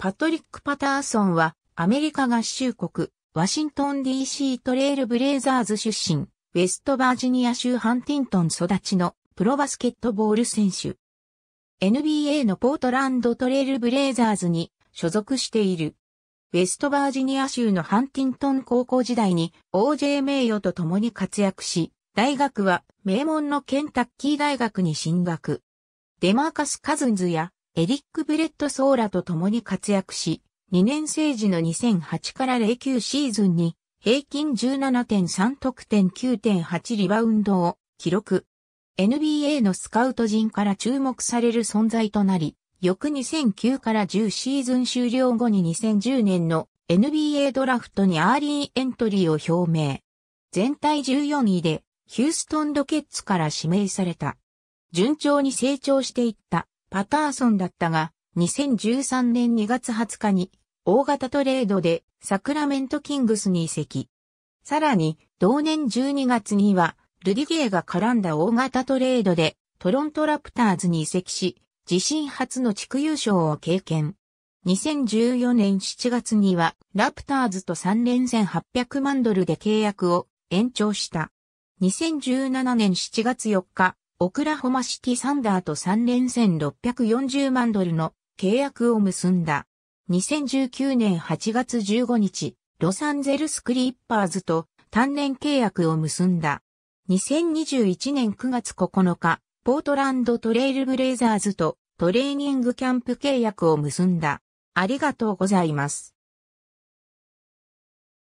パトリック・パターソンは、アメリカ合衆国、ワシントン DC トレイルブレイザーズ出身、ウェストバージニア州ハンティントン育ちのプロバスケットボール選手。NBA のポートランドトレイルブレイザーズに所属している。ウェストバージニア州のハンティントン高校時代に OJ 名誉と共に活躍し、大学は名門のケンタッキー大学に進学。デマーカス・カズンズやエリック・ブレット・ソーラと共に活躍し、2年生時の2008から09シーズンに平均17.3得点9.8リバウンドを記録。NBA のスカウト陣から注目される存在となり、翌2009から10シーズン終了後に2010年の NBA ドラフトにアーリーエントリーを表明。全体14位でヒューストンロケッツから指名された。順調に成長していったパターソンだったが、2013年2月20日に大型トレードでサクラメントキングスに移籍。さらに、同年12月には、ルディゲーが絡んだ大型トレードでトロントラプターズに移籍し、自身初の地区優勝を経験。2014年7月には、ラプターズと3連戦800万ドルで契約を延長した。2017年7月4日、オクラホマシティサンダーと3連1 640万ドルの契約を結んだ。2019年8月15日、ロサンゼルスクリッパーズと単年契約を結んだ。2021年9月9日、ポートランドトレイルブレイザーズとトレーニングキャンプ契約を結んだ。ありがとうございます。